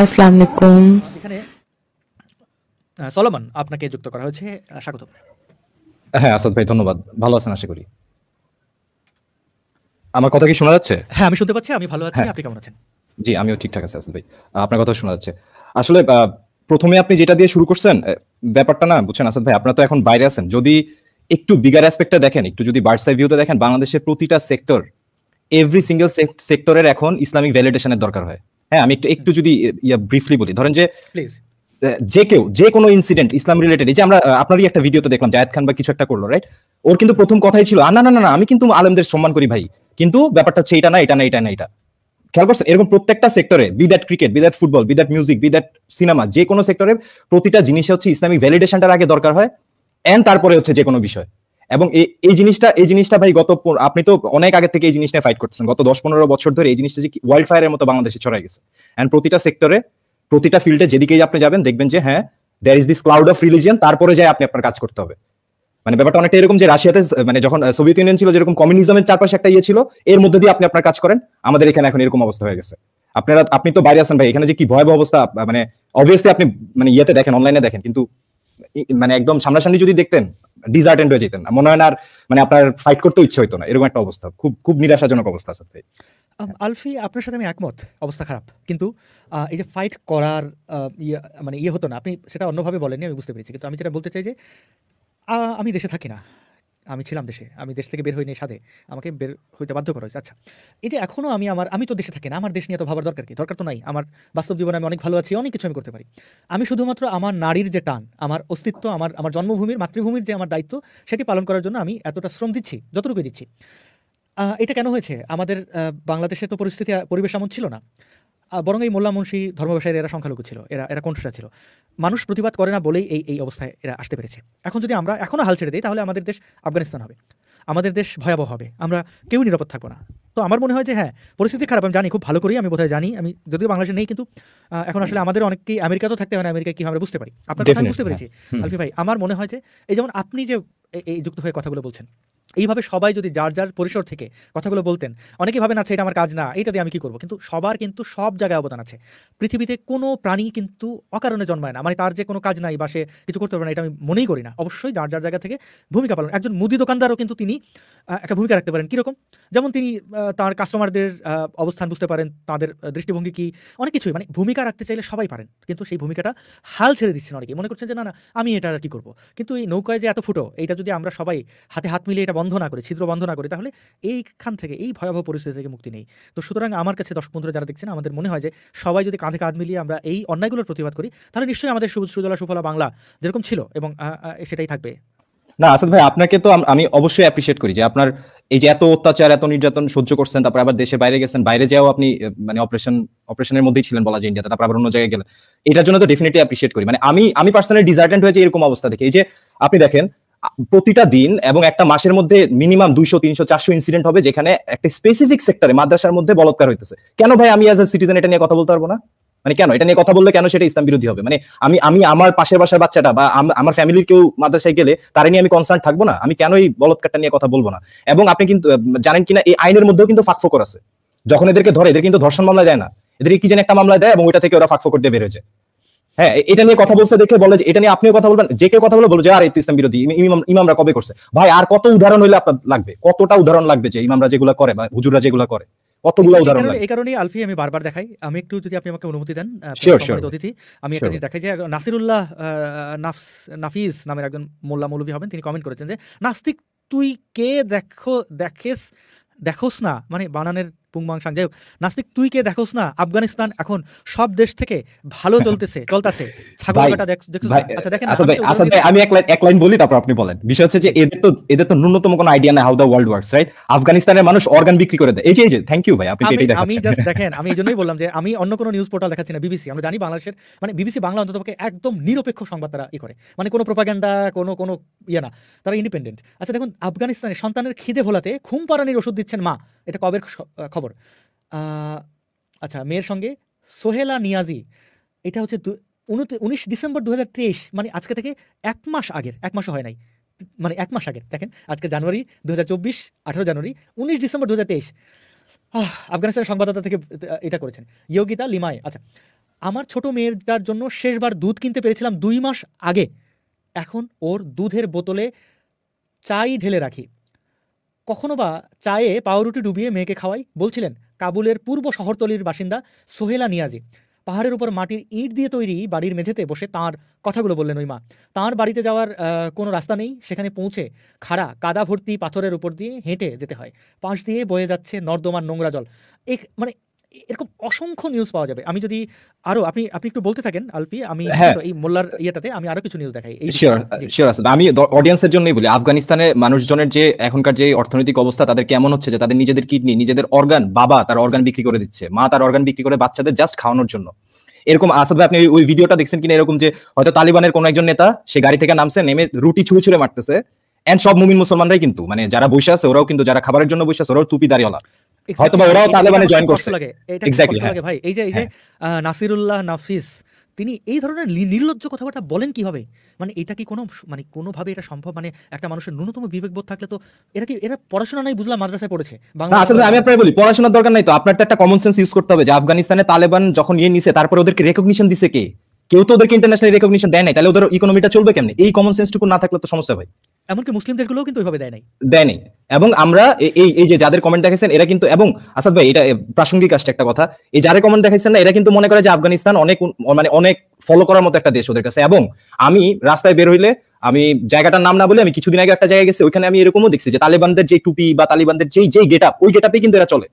আসসালামু আলাইকুম আপনাকে যুক্ত করা হয়েছে স্বাগত হ্যাঁ আসাদ ভাই ধন্যবাদ ভালো আছেন আশা করি আমার কথা কি শোনা যাচ্ছে হ্যাঁ আমি শুনতে পাচ্ছি আমি ভালো আছি হ্যাঁ। আপনি কেমন আছেন জি আমিও ঠিকঠাক আছি আসাদ ভাই আপনার কথা শোনা যাচ্ছে আসলে প্রথমে আপনি যেটা দিয়ে শুরু করছেন ব্যাপারটা না বুঝছেন আসাদ ভাই আপনারা তো এখন বাইরে আছেন যদি একটু বিগার অ্যাসপেক্টটা দেখেন একটু যদি বার্ডসাই ভিউতে দেখেন বাংলাদেশের প্রতিটা সেক্টর এভরি সিঙ্গেল সেক্টরের এখন ইসলামিক ভ্যালিডেশনের দরকার হয় হ্যাঁ আমি একটু একটু যদি ইয়া ব্রিফলি বলি ধরেন যে প্লিজ যে কেউ যে কোনো ইনসিডেন্ট ইসলাম রিলেটেড এই যে আমরা আপনারই একটা ভিডিওতে দেখলাম জায়েদ খান বা কিছু একটা করলো রাইট ওর কিন্তু প্রথম কথাই ছিল না না না না আমি কিন্তু আলেমদের সম্মান করি ভাই কিন্তু ব্যাপারটা হচ্ছে এটা না এটা না এটা না এটা খেয়াল করছেন এরকম প্রত্যেকটা সেক্টরে be that cricket be that football be that music be that cinema যে কোনো সেক্টরে প্রতিটা জিনিসে হচ্ছে ইসলামিক ভ্যালিডেশনটার আগে দরকার হয় অ্যান্ড তারপরে হচ্ছে যে কোনো বিষয় এবং এই জিনিসটা এই জিনিসটা ভাই গত আপনি তো অনেক আগে থেকে এই জিনিস নিয়ে ফাইট করতেছেন গত দশ পনেরো বছর ধরে এই জিনিসটা যে ওয়াইল্ড ফায়ারের মতো বাংলাদেশে ছড়াই গেছে অ্যান্ড প্রতিটা সেক্টরে প্রতিটা ফিল্ডে যেদিকে আপনি যাবেন দেখবেন যে হ্যাঁ there is this cloud of religion তারপরে যাই আপনি আপনার কাজ করতে হবে মানে ব্যাপারটা অনেকটা এরকম যে রাশিয়াতে মানে যখন সোভিয়েত ইউনিয়ন ছিল যেরকম কমিউনিজমের চারপাশে একটা ইয়ে ছিল এর মধ্যে দিয়ে আপনি আপনার কাজ করেন আমাদের এখানে এখন এরকম অবস্থা হয়ে গেছে আপনারা আপনি তো বাইরে আছেন ভাই এখানে যে কি ভয়াবহ অবস্থা মানে অবভিয়াসলি আপনি মানে ইয়েতে দেখেন অনলাইনে দেখেন কিন্তু মানে একদম সামনাসামনি যদি দেখতেন ডিজার্টেন্ড হয়ে যেতেন না মনে হয় না আর মানে আপনার ফাইট করতে ইচ্ছে হইতো না এরকম একটা অবস্থা খুব খুব নিরাশাজনক অবস্থা আছে আলফি আপনার সাথে আমি একমত অবস্থা খারাপ কিন্তু এই যে ফাইট করার ইয়ে মানে ইয়ে হতো না আপনি সেটা অন্যভাবে বলেননি আমি বুঝতে পেরেছি কিন্তু আমি যেটা বলতে চাই যে আমি দেশে থাকি না আমি ছিলাম দেশে আমি দেশ থেকে বের হইনি সাথে আমাকে বের হইতে বাধ্য করা হয়েছে আচ্ছা এই যে এখনও আমি আমার আমি তো দেশে থাকি না আমার দেশ নিয়ে তো ভাবার দরকার কি দরকার তো নাই আমার বাস্তব জীবনে আমি অনেক ভালো আছি অনেক কিছু আমি করতে পারি আমি শুধুমাত্র আমার নারীর যে টান আমার অস্তিত্ব আমার আমার জন্মভূমির মাতৃভূমির যে আমার দায়িত্ব সেটি পালন করার জন্য আমি এতটা শ্রম দিচ্ছি যতটুকুই দিচ্ছি এটা কেন হয়েছে আমাদের বাংলাদেশে তো পরিস্থিতি পরিবেশ এমন ছিল না বরং এই মোল্লা মুন্সি ধর্মব্যবসায়ীরা এরা সংখ্যালঘু ছিল এরা এরা কণ্ঠসা ছিল মানুষ প্রতিবাদ করে না বলেই এই এই অবস্থায় এরা আসতে পেরেছে এখন যদি আমরা এখনও হাল ছেড়ে দিই তাহলে আমাদের দেশ আফগানিস্তান হবে আমাদের দেশ ভয়াবহ হবে আমরা কেউ নিরাপদ থাকবো না তো আমার মনে হয় যে হ্যাঁ পরিস্থিতি খারাপ আমি জানি খুব ভালো করি আমি বোধহয় জানি আমি যদিও বাংলাদেশে নেই কিন্তু এখন আসলে আমাদের অনেককেই আমেরিকা তো থাকতে হয় না আমেরিকা কি আমরা বুঝতে পারি আপনার কথা বুঝতে হ্যাঁ। পেরেছি আলফি ভাই আমার মনে হয় যে এই যেমন আপনি যে এই যুক্ত হয়ে কথাগুলো বলছেন এইভাবে সবাই যদি যার যার পরিসর থেকে কথাগুলো বলতেন অনেকে ভাবেন আছে আচ্ছা, এটা আমার কাজ না এটা দিয়ে আমি কি করবো কিন্তু সবার কিন্তু সব জায়গায় অবদান আছে পৃথিবীতে কোনো প্রাণী কিন্তু অকারণে জন্মায় না মানে তার যে কোনো কাজ নাই বা সে কিছু করতে পারে না এটা আমি মনেই করি না অবশ্যই যার যার জায়গা থেকে ভূমিকা পালন একজন মুদি দোকানদারও কিন্তু তিনি একটা ভূমিকা রাখতে পারেন কীরকম যেমন তিনি তার কাস্টমারদের অবস্থান বুঝতে পারেন তাদের দৃষ্টিভঙ্গি কি অনেক কিছুই মানে ভূমিকা রাখতে চাইলে সবাই পারেন কিন্তু সেই ভূমিকাটা হাল ছেড়ে দিচ্ছেন অনেকে মনে করছেন যে না না আমি এটা আর কি করবো কিন্তু এই নৌকায় যে এত ফুটো এটা যদি আমরা সবাই হাতে হাত মিলিয়ে এটা বন্ধ না করি ছিদ্র বন্ধ না করি তাহলে এইখান থেকে এই ভয়াবহ পরিস্থিতি থেকে মুক্তি নেই তো সুতরাং আমার কাছে দর্শক বন্ধুরা যারা দেখছেন আমাদের মনে হয় যে সবাই যদি কাঁধে কাঁধ মিলিয়ে আমরা এই অন্যায়গুলোর প্রতিবাদ করি তাহলে নিশ্চয়ই আমাদের সবুজ সুজলা সুফলা বাংলা যেরকম ছিল এবং সেটাই থাকবে না আসাদ ভাই আপনাকে তো আমি অবশ্যই অ্যাপ্রিসিয়েট করি যে আপনার এই যে এত অত্যাচার এত নির্যাতন সহ্য করছেন তারপর আবার দেশে বাইরে গেছেন বাইরে যাও আপনি মানে অপারেশন অপারেশনের মধ্যেই ছিলেন বলা যায় ইন্ডিয়াতে তারপর আবার অন্য জায়গায় গেলেন এটার জন্য তো ডেফিনেটলি অ্যাপ্রিসিয়েট করি মানে আমি আমি পার্সোনালি ডিজার্টেন্ট হয়েছে এরকম অবস্থা থেকে এই যে আপনি দেখেন প্রতিটা দিন এবং একটা মাসের মধ্যে মিনিমাম দুইশো তিনশো চারশো ইনসিডেন্ট হবে যেখানে একটা স্পেসিফিক সেক্টরে মাদ্রাসার মধ্যে বলৎকার হইতেছে কেন ভাই আমি অ্যাজ এ সিটিজেন এটা নিয়ে কথা বলতে পারবো না মানে কেন এটা নিয়ে কথা বললে কেন সেটা ইসলাম বিরোধী হবে মানে আমি আমি আমার পাশের বাসার বাচ্চাটা বা আমার ফ্যামিলির কেউ মাদ্রাসায় গেলে তার নিয়ে আমি কনসার্ন থাকবো না আমি কেন এই বলৎকারটা নিয়ে কথা বলবো না এবং আপনি কিন্তু জানেন কিনা এই আইনের মধ্যেও কিন্তু ফাঁকফোকর আছে যখন এদেরকে ধরে এদের কিন্তু ধর্ষণ মামলা দেয় না এদেরকে কি যেন একটা মামলা দেয় এবং ওইটা থেকে ওরা ফাঁকফোকর দিয়ে বেরোয় হ্যাঁ এটা নিয়ে কথা বলছে দেখে বলে যে এটা নিয়ে আপনিও কথা বলবেন যে কেউ কথা বলে বলো যে আর ইসলাম বিরোধী ইমামরা কবে করছে ভাই আর কত উদাহরণ হইলে আপনার লাগবে কতটা উদাহরণ লাগবে যে ইমামরা যেগুলো করে বা হুজুরা যেগুলো করে এই বারবার দেখাই আমি একটু যদি আপনি আমাকে অনুমতি দেন অতিথি আমি দেখাই যে নাসিরুল্লাহ নাফিজ একজন মোল্লা হবেন তিনি কমেন্ট করেছেন যে নাস্তিক তুই কে দেখো দেখেস দেখোস না মানে বানানের পুংমাংসান যাই হোক নাস্তিক তুই কে দেখোস না আফগানিস্তান এখন সব দেশ থেকে ভালো চলতেছে চলতেছে ছাগল কাটা আচ্ছা দেখেন ভাই আমি এক লাইন এক লাইন বলি তারপর আপনি বলেন বিষয় হচ্ছে যে এদের তো এদের তো ন্যূনতম কোনো আইডিয়া নাই হাউ ওয়ার্ল্ড ওয়ার্কস রাইট আফগানিস্তানের মানুষ অর্গান বিক্রি করে দেয় এই যে এই যে থ্যাংক ইউ ভাই আপনি এটাই দেখাচ্ছেন আমি জাস্ট দেখেন আমি এজন্যই বললাম যে আমি অন্য কোনো নিউজ পোর্টাল দেখাচ্ছি না বিবিসি আমরা জানি বাংলাদেশের মানে বিবিসি বাংলা অন্ততপক্ষে একদম নিরপেক্ষ সংবাদ তারা ই করে মানে কোনো প্রোপাগান্ডা কোনো কোনো ইয়ে না তারা ইন্ডিপেন্ডেন্ট আচ্ছা দেখুন আফগানিস্তানে সন্তানের খিদে ভোলাতে খুম পারানির ওষুধ দিচ্ছেন মা এটা কবের খবর আচ্ছা মেয়ের সঙ্গে সোহেলা নিয়াজি এটা হচ্ছে উনিশ ডিসেম্বর দু মানে আজকে থেকে এক মাস আগের এক মাসও হয় নাই মানে এক মাস আগের দেখেন আজকে জানুয়ারি দু হাজার চব্বিশ জানুয়ারি উনিশ ডিসেম্বর দু হাজার তেইশ আফগানিস্তানের সংবাদদাতা থেকে এটা করেছেন ইয়োগিতা লিমায় আচ্ছা আমার ছোট মেয়েটার জন্য শেষবার দুধ কিনতে পেরেছিলাম দুই মাস আগে এখন ওর দুধের বোতলে চাই ঢেলে রাখি কখনো বা চায়ে পাউরুটি ডুবিয়ে মেয়েকে খাওয়াই বলছিলেন কাবুলের পূর্ব শহরতলির বাসিন্দা সোহেলা নিয়াজি পাহাড়ের উপর মাটির ইট দিয়ে তৈরি বাড়ির মেঝেতে বসে তার কথাগুলো বললেন ওই মা তাঁর বাড়িতে যাওয়ার কোনো রাস্তা নেই সেখানে পৌঁছে খাড়া কাদা ভর্তি পাথরের উপর দিয়ে হেঁটে যেতে হয় পাশ দিয়ে বয়ে যাচ্ছে নর্দমার নোংরা জল এক মানে এরকম অসংখ্য নিউজ পাওয়া যাবে আমি যদি আরো আপনি আপনি একটু বলতে থাকেন আলপি আমি হ্যাঁ। এই মোল্লার ইয়েটাতে আমি আরো কিছু নিউজ দেখাই শিওর শিওর আমি অডিয়েন্সের জন্যই বলি আফগানিস্তানে মানুষজনের যে এখনকার যে অর্থনৈতিক অবস্থা তাদের কেমন হচ্ছে যে তাদের নিজেদের কিডনি নিজেদের অর্গান বাবা তার অর্গান বিক্রি করে দিচ্ছে মা তার অর্গান বিক্রি করে বাচ্চাদের জাস্ট খাওয়ানোর জন্য এরকম আসাদ ভাই আপনি ওই ভিডিওটা দেখছেন কিনা এরকম যে হয়তো তালিবানের কোন একজন নেতা সে গাড়ি থেকে নামছে নেমে রুটি ছুঁড়ে ছুঁড়ে মারতেছে এন্ড সব মুমিন মুসলমানরাই কিন্তু মানে যারা বসে আছে ওরাও কিন্তু যারা খাবারের জন্য বসে আছে ওরাও টুপি দাঁড়িয়ে হয়তো ওরাও তালেবানে জয়েন করছে এক্স্যাক্টলি ভাই এই যে এই যে হ্যাঁ। নাসিরুল্লাহ নাফিস তিনি এই ধরনের নির্লজ্জ কথাবার্তা বলেন কিভাবে মানে এটা কি কোনো মানে কোনোভাবে এটা সম্ভব মানে একটা মানুষের ন্যূনতম বিবেকবোধ থাকলে তো এরা কি এরা পড়াশোনা নাই বুঝলাম মাদ্রাসায় পড়েছে আসলে আমি আপনার বলি পড়াশোনার দরকার নাই তো আপনার তো একটা কমন সেন্স ইউজ করতে হবে যে আফগানিস্তানে তালেবান যখন ইয়ে নিছে তারপরে ওদেরকে রেকগনিশন দিছে কে কেউ তো ওদেরকে ইন্টারন্যাশনাল রেকগনিশন দেয় নাই তাহলে ওদের ইকোনমিটা চলবে কেমনে এই কমন সেন্সটুকু না থাকলে তো সমস্যা ভাই এমনকি মুসলিম দেশগুলোও কিন্তু ওইভাবে দেয় নাই দেয়নি এবং আমরা এই এই যে যাদের কমেন্ট দেখেছেন এরা কিন্তু এবং আসাদ ভাই এটা প্রাসঙ্গিক আসছে একটা কথা এই যারা কমেন্ট দেখাইছেন না এরা কিন্তু মনে করে যে আফগানিস্তান অনেক মানে অনেক ফলো করার মতো একটা দেশ ওদের কাছে এবং আমি রাস্তায় বের হইলে আমি জায়গাটার নাম না বলে আমি কিছুদিন আগে একটা জায়গায় গেছি ওইখানে আমি এরকমও দেখছি যে তালিবানদের যে টুপি বা তালিবানদের যেই যেই গেট আপ ওই গেট আপেই কিন্তু এরা চলে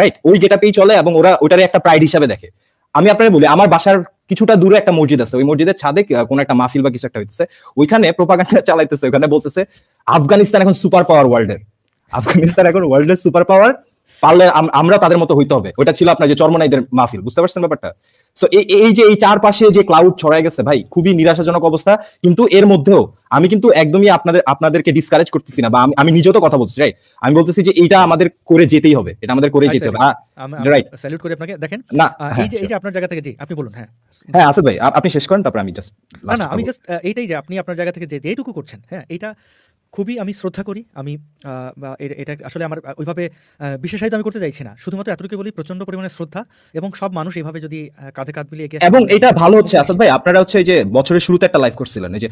রাইট ওই গেট আপেই চলে এবং ওরা ওইটারই একটা প্রাইড হিসাবে দেখে আমি আপনার বলি আমার বাসার কিছুটা দূরে একটা মসজিদ আছে ওই মসজিদের ছাদে কোন একটা মাহফিল বা কিছু একটা হইতেছে ওইখানে প্রোপাগান্ডা চালাইতেছে ওখানে বলতেছে আফগানিস্তান এখন সুপার পাওয়ার ওয়ার্ল্ডের আফগানিস্তান এখন ওয়ার্ল্ডের সুপার পাওয়ার পারলে আমরা তাদের মতো হইতে হবে ওটা ছিল আপনার যে চর্মনাইদের মাহফিল বুঝতে পারছেন ব্যাপারটা সো এই যে এই চারপাশে যে ক্লাউড ছড়ায় গেছে ভাই খুবই নিরাশাজনক অবস্থা কিন্তু এর মধ্যেও আমি কিন্তু একদমই আপনাদের আপনাদেরকে ডিসকারেজ করতেছি না বা আমি আমি নিজেও তো কথা বলছি রাইট আমি বলতেছি যে এইটা আমাদের করে যেতেই হবে এটা আমাদের করে আচ্ছা, যেতে হবে রাইট আচ্ছা। স্যালুট করি আপনাকে দেখেন না হ্যাঁ, এই যে এই যে আপনার জায়গা থেকে জি আপনি বলুন হ্যাঁ হ্যাঁ আসাদ ভাই আপনি শেষ করেন তারপর আমি জাস্ট না না আমি জাস্ট এইটাই যে আপনি আপনার জায়গা থেকে যে যেটুকু করছেন হ্যাঁ এটা খুবই আমি শ্রদ্ধা করি আমি এটা আসলে আমার ওইভাবে বিশেষায়িত আমি করতে চাইছি না শুধুমাত্র এতটুকু বলি প্রচন্ড পরিমাণে শ্রদ্ধা এবং সব মানুষ এভাবে যদি কাঁধে কাঁধ মিলিয়ে গেছে এবং এটা ভালো হচ্ছে আসাদ ভাই আপনারা হচ্ছে যে বছরের শুরুতে একটা লাইভ করছিলেন যে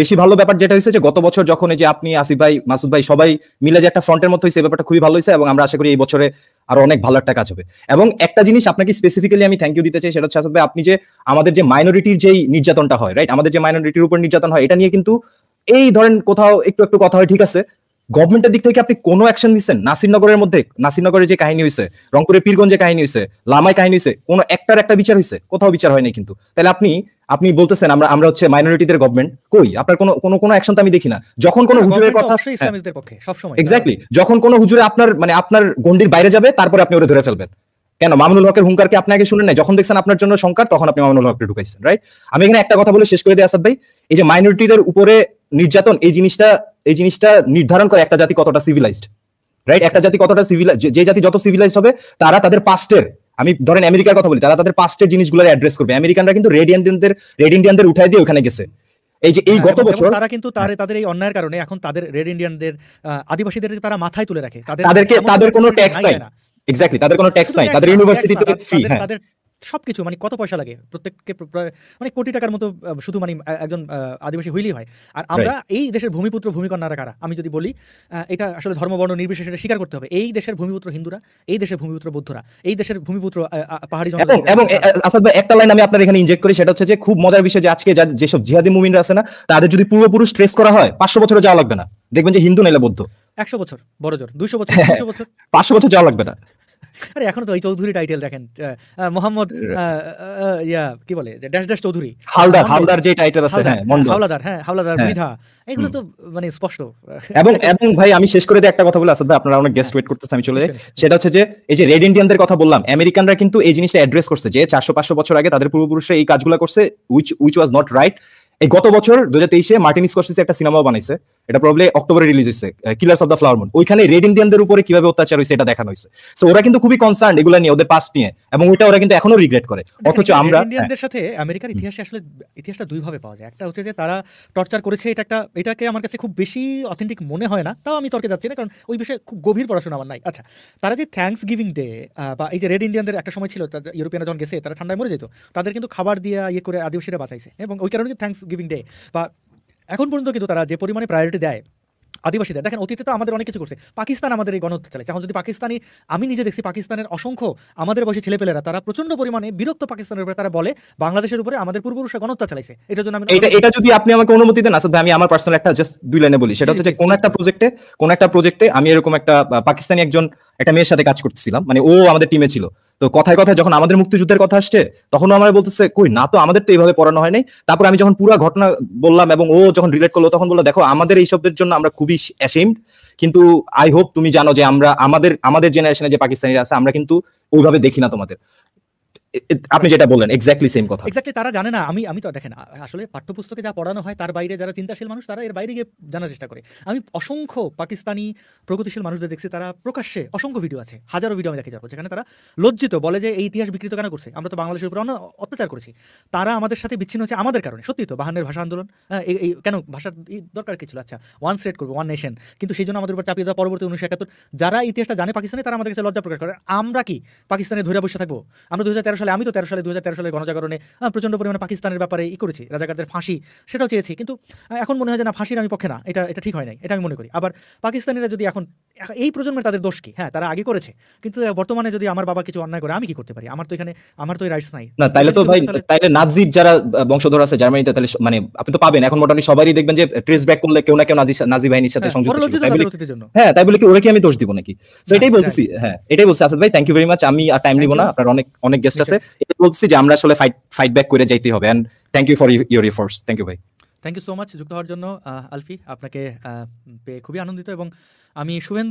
বেশি ভালো ব্যাপার যেটা হয়েছে যে গত বছর যখন এই যে আপনি আসিফ ভাই মাসুদ ভাই সবাই মিলে যে একটা ফ্রন্টের মতো হয়েছে ব্যাপারটা খুবই ভালো হয়েছে এবং আমরা আশা করি এই বছরে আরো অনেক ভালো একটা কাজ হবে এবং একটা জিনিস আপনাকে স্পেসিফিক্যালি আমি থ্যাংক ইউ দিতে চাই সেটা হচ্ছে আসাদ ভাই আপনি যে আমাদের যে মাইনরিটির যেই নির্যাতনটা হয় রাইট আমাদের যে মাইনরিটির উপর নির্যাতন হয় এটা নিয়ে কিন্তু এই ধরেন কোথাও একটু একটু কথা হয় ঠিক আছে গভর্নমেন্টের দিক থেকে আপনি কোন অ্যাকশন দিচ্ছেন নাসিরনগরের মধ্যে নাসিরনগরের যে কাহিনী হয়েছে রংপুরে পীরগঞ্জে কাহিনী হয়েছে লামায় কাহিনী হয়েছে কোন একটার একটা বিচার হয়েছে কোথাও বিচার হয়নি কিন্তু তাহলে আপনি আপনি বলতেছেন আমরা আমরা হচ্ছে মাইনরিটিদের গভর্নমেন্ট কই আপনার কোনো কোনো কোনো অ্যাকশন তো আমি দেখি না যখন কোনো হুজুরের কথা হ্যাঁ। ইসলামিস্টদের এক্স্যাক্টলি যখন কোনো হুজুরে আপনার মানে আপনার গন্ডির বাইরে যাবে তারপরে আপনি ওরা ধরে ফেলবেন কেন মামুনুল হকের হুঙ্কারকে আপনি আগে শুনে নেয় যখন দেখছেন আপনার জন্য সংকার তখন আপনি মামুনুল হককে ঢুকাইছেন রাইট আমি এখানে একটা কথা বলে শেষ করে দিই আসাদ ভাই এই যে মাইনরিটিদের উপরে নির্যাতন এই জিনিসটা এই জিনিসটা নির্ধারণ করে একটা জাতি কতটা সিভিলাইজড রাইট একটা জাতি কতটা সিভিলাইজ যে জাতি যত সিভিলাইজড হবে তারা তাদের পাস্টের আমি ধরেন আমেরিকার কথা বলি তারা তাদের পাস্টের জিনিসগুলো অ্যাড্রেস করবে আমেরিকানরা কিন্তু রেড ইন্ডিয়ানদের রেড ইন্ডিয়ানদের উঠাই দিয়ে ওখানে গেছে এই যে এই হ্যাঁ, গত বছর তারা কিন্তু তাদের এই অন্যায়ের কারণে এখন তাদের রেড ইন্ডিয়ানদের আদিবাসীদের তারা মাথায় তুলে রাখে তাদেরকে তাদের কোনো ট্যাক্স নাই এক্স্যাক্টলি তাদের কোনো ট্যাক্স নাই তাদের ইউনিভার্সিটিতে ফ্রি হ্যাঁ সব কিছু মানে কত পয়সা লাগে প্রত্যেককে মানে কোটি টাকার মতো শুধু মানে একজন আদিবাসী হইলেই হয় আর আমরা এই দেশের ভূমিপুত্র ভূমিকন্যারা কারা আমি যদি বলি এটা আসলে ধর্মবর্ণ নির্বিশেষে এটা স্বীকার করতে হবে এই দেশের ভূমিপুত্র হিন্দুরা এই দেশের ভূমিপুত্র বৌদ্ধরা এই দেশের ভূমিপুত্র পাহাড়ি এবং আসাদ ভাই একটা লাইন আমি আপনার এখানে ইনজেক্ট করি সেটা হচ্ছে যে খুব মজার বিষয় যে আজকে যেসব জিহাদি মুমিনরা আছে না তাদের যদি পূর্বপুরুষ ট্রেস করা হয় পাঁচশো বছরে যাওয়া লাগবে না দেখবেন যে হিন্দু নাইলে বৌদ্ধ একশো বছর বড় জোর দুশো হ্যাঁ, বছর পাঁচশো বছর যাওয়া লাগবে না আরে এখন তো ওই চৌধুরী টাইটেল দেখেন মোহাম্মদ ইয়া কি বলে ড্যাশ ড্যাশ চৌধুরী হাওলাদার হাওলাদার যে টাইটেল আছে হ্যাঁ মন্ডল হাওলাদার হ্যাঁ হাওলাদার মৃধা হ্যাঁ। এগুলো তো মানে স্পষ্ট এবং এবং ভাই আমি শেষ করে দিই একটা কথা বলে আসাদ ভাই আপনারা অনেক গেস্ট হ্যাঁ, ওয়েট করতেছে আমি চলে যাই সেটা হচ্ছে যে এই যে রেড ইন্ডিয়ানদের কথা বললাম আমেরিকানরা কিন্তু এই জিনিসটা অ্যাড্রেস করছে যে চারশো পাঁচশো বছর আগে তাদের পূর্বপুরুষরা এই কাজগুলো করছে which which was not right এই গত বছর দু হাজার তেইশে মার্টিন স্কর্সিস একটা সিনেমাও বানাইছে এটা প্রবলে অক্টোবরে রিলিজ হয়েছে Killers of the Flower Moon ওইখানে রেড ইন্ডিয়ানদের উপরে কিভাবে অত্যাচার হয়েছে এটা দেখানো হয়েছে সো ওরা কিন্তু খুবই কনসার্ন এগুলো নিয়ে ওদের পাস্ট নিয়ে এবং ওইটা ওরা কিন্তু এখনো রিগ্রেট করে অথচ আমরা ইন্ডিয়ানদের হ্যাঁ। সাথে আমেরিকার ইতিহাসে আসলে ইতিহাসটা দুই ভাবে পাওয়া যায় একটা হচ্ছে যে তারা টর্চার করেছে এটা একটা এটাকে আমার কাছে খুব বেশি অথেন্টিক মনে হয় না তাও আমি তর্কে যাচ্ছি না কারণ ওই বিষয়ে খুব গভীর পড়াশোনা আমার নাই আচ্ছা তারা যে থ্যাঙ্কস গিভিং ডে বা এই যে রেড ইন্ডিয়ানদের একটা সময় ছিল ইউরোপিয়ানরা যখন গেছে তারা ঠান্ডায় মরে যেত তাদের কিন্তু খাবার দিয়ে ইয়ে করে আদিবাসীরা বাঁচাইছে এবং ওই কারণে থ্যাঙ্কস গিভিং ডে বা এখন পর্যন্ত কিন্তু তারা যে পরিমাণে প্রায়োরিটি দেয় আদিবাসীদের দেখেন অতীতে তো আমাদের অনেক কিছু করছে পাকিস্তান আমাদের এই গণহত্যা চালাচ্ছে এখন যদি পাকিস্তানি আমি নিজে দেখছি পাকিস্তানের অসংখ্য আমাদের বয়সী ছেলেপেলেরা তারা প্রচন্ড পরিমাণে বিরক্ত পাকিস্তানের উপরে তারা বলে বাংলাদেশের উপরে আমাদের পূর্বপুরুষরা গণহত্যা চালাইছে এটার জন্য আমি এটা এটা যদি আপনি আমাকে অনুমতি দেন আসাদ ভাই আমি আমার পার্সোনাল একটা জাস্ট দুই লাইনে বলি সেটা হচ্ছে যে কোন একটা প্রজেক্টে কোন একটা প্রজেক্টে আমি এরকম একটা পাকিস্তানি একজন একটা মেয়ের সাথে কাজ করতেছিলাম মানে ও আমাদের টিমে ছিল তো কথায় কথায় যখন আমাদের মুক্তিযুদ্ধের কথা আসছে তখন আমার বলতেছে কই না তো আমাদের তো এইভাবে পড়ানো হয়নি তারপর আমি যখন পুরো ঘটনা বললাম এবং ও যখন রিলেট করলো তখন বললো দেখো আমাদের শব্দের জন্য আমরা খুবই অ্যাসেমড কিন্তু আই হোপ তুমি জানো যে আমরা আমাদের আমাদের জেনারেশনে যে পাকিস্তানিরা আছে আমরা কিন্তু ওইভাবে দেখি না তোমাদের আপনি যেটা বললেন এক্স্যাক্টলি সেম কথা এক্স্যাক্টলি তারা জানে না আমি আমি তো দেখেন আসলে পাঠ্যপুস্তকে যা পড়ানো হয় তার বাইরে যারা চিন্তাশীল মানুষ তারা এর বাইরে গিয়ে জানার চেষ্টা করে আমি অসংখ্য পাকিস্তানি প্রগতিশীল মানুষদের দেখছি তারা প্রকাশ্যে অসংখ্য ভিডিও আছে হাজারো ভিডিও আমি দেখে যাবো যেখানে তারা লজ্জিত বলে যে এই ইতিহাস বিকৃত কেন করছে আমরা তো বাংলাদেশের উপর অন্য অত্যাচার করেছি তারা আমাদের সাথে বিচ্ছিন্ন হচ্ছে আমাদের কারণে সত্যি তো বাহানের ভাষা আন্দোলন হ্যাঁ, এই কেন ভাষার দরকার কিছু আচ্ছা ওয়ান স্টেট করবো ওয়ান নেশন কিন্তু সেই জন্য আমাদের উপর চাপিয়ে দেওয়া পরবর্তী উনিশশো একাত্তর যারা ইতিহাসটা জানে পাকিস্তানে তারা আমাদের কাছে লজ্জা প্রকাশ করে আমরা কি পাকিস্তানে ধরে বসে থাকবো আমরা দু হাজার সালে আমি তো তেরো সালে দু হাজার সালের গণজাগরণে প্রচণ্ড পরিমাণে পাকিস্তানের ব্যাপারে ই করেছি রাজাকারদের ফাঁসি সেটাও চেয়েছি কিন্তু এখন মনে হয় যে না ফাঁসির আমি পক্ষে না এটা এটা ঠিক হয় নাই এটা আমি মনে করি আবার পাকিস্তানিরা যদি এখন এই প্রজন্মের তাদের দোষ কি হ্যাঁ তারা আগে করেছে কিন্তু বর্তমানে যদি আমার বাবা কিছু অন্যায় করে আমি কি করতে পারি আমার তো এখানে আমার তো রাইটস নাই না তাইলে তো ভাই তাইলে নাজির যারা বংশধর আছে জার্মানিতে তাহলে মানে আপনি তো পাবেন এখন মোটামুটি সবারই দেখবেন যে ট্রেস ব্যাক করলে কেউ না কেউ নাজি নাজি বাহিনীর সাথে হ্যাঁ, সংযুক্ত ছিল তাই বলে হ্যাঁ তাই বলে কি ওরা কি আমি দোষ দিব নাকি সো এটাই বলতেছি হ্যাঁ এটাই বলছি আসাদ ভাই থ্যাংক ইউ ভেরি মাচ আমি আর টাইম নিব না আপনার অনেক অনেক গেস্ট আছে আছে এটা বলছি যে আমরা আসলে ফাইট ফাইট ব্যাক করে যাইতে হবে and thank you for your efforts thank you ভাই থ্যাংক ইউ সো মাচ যুক্ত হওয়ার জন্য আলফি আপনাকে পেয়ে খুবই আনন্দিত এবং আমি শুভেন্দু